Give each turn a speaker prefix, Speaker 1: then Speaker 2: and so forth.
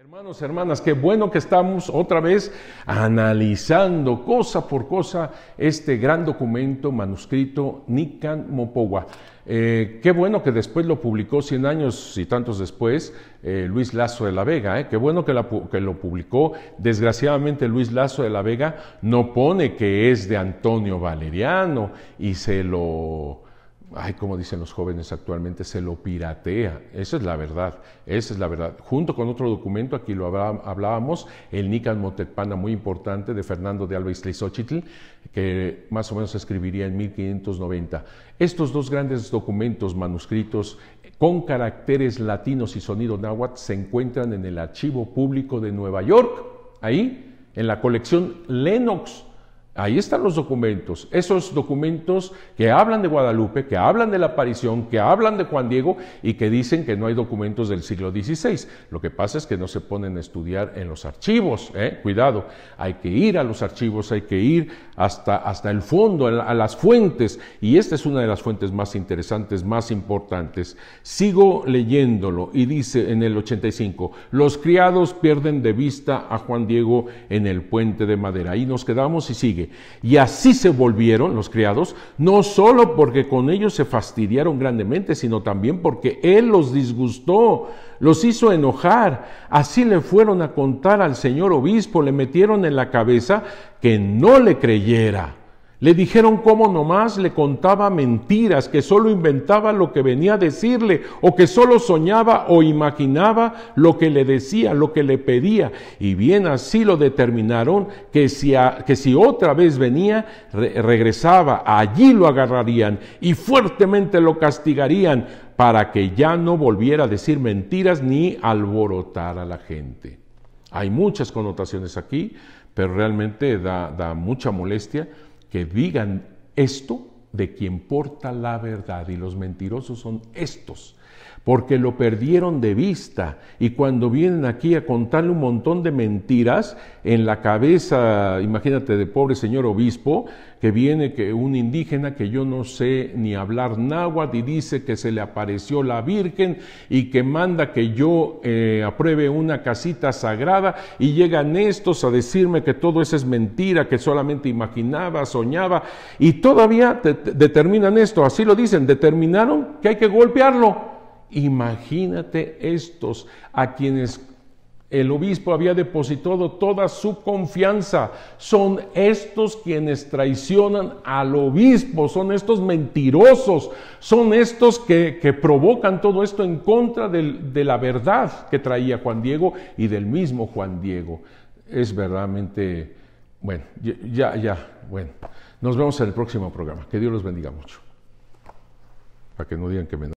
Speaker 1: Hermanos, hermanas, qué bueno que estamos otra vez analizando cosa por cosa este gran documento manuscrito Nican Mopowa. Eh, qué bueno que después lo publicó 100 años y tantos después eh, Luis Lazo de la Vega. Eh. Qué bueno que, que, lo publicó. Desgraciadamente Luis Lazo de la Vega no pone que es de Antonio Valeriano y se lo ay, como dicen los jóvenes actualmente, se lo piratea. Esa es la verdad, esa es la verdad. Junto con otro documento, aquí lo hablábamos, el Nican Motepana, muy importante, de Fernando de Alba y que más o menos escribiría en 1590. Estos dos grandes documentos manuscritos con caracteres latinos y sonido náhuatl se encuentran en el Archivo Público de Nueva York, ahí, en la colección Lennox Ahí están los documentos, esos documentos que hablan de Guadalupe, que hablan de la aparición, que hablan de Juan Diego y que dicen que no hay documentos del siglo XVI. Lo que pasa es que no se ponen a estudiar en los archivos, ¿eh? cuidado, hay que ir a los archivos, hay que ir hasta, hasta el fondo, a, a las fuentes, y esta es una de las fuentes más interesantes, más importantes. Sigo leyéndolo y dice en el 85, los criados pierden de vista a Juan Diego en el puente de madera. Ahí nos quedamos y sigue. Y así se volvieron los criados, no solo porque con ellos se fastidiaron grandemente, sino también porque él los disgustó, los hizo enojar. Así le fueron a contar al señor obispo, le metieron en la cabeza que no le creyera. Le dijeron cómo nomás le contaba mentiras, que solo inventaba lo que venía a decirle, o que solo soñaba o imaginaba lo que le decía, lo que le pedía. Y bien así lo determinaron, que si, que si otra vez venía, regresaba, allí lo agarrarían y fuertemente lo castigarían para que ya no volviera a decir mentiras ni alborotar a la gente. Hay muchas connotaciones aquí, pero realmente da mucha molestia que digan esto de quien porta la verdad y los mentirosos son estos, porque lo perdieron de vista y cuando vienen aquí a contarle un montón de mentiras en la cabeza, imagínate de pobre señor obispo, que viene que un indígena que yo no sé ni hablar náhuatl y dice que se le apareció la Virgen y que manda que yo eh, apruebe una casita sagrada y llegan estos a decirme que todo eso es mentira, que solamente imaginaba, soñaba y todavía te determinan esto, así lo dicen, determinaron que hay que golpearlo. Imagínate estos a quienes el obispo había depositado toda su confianza. Son estos quienes traicionan al obispo, son estos mentirosos, son estos que, provocan todo esto en contra de la verdad que traía Juan Diego y del mismo Juan Diego. Es verdaderamente bueno, ya, ya, bueno. Nos vemos en el próximo programa. Que Dios los bendiga mucho. Para que no digan que me...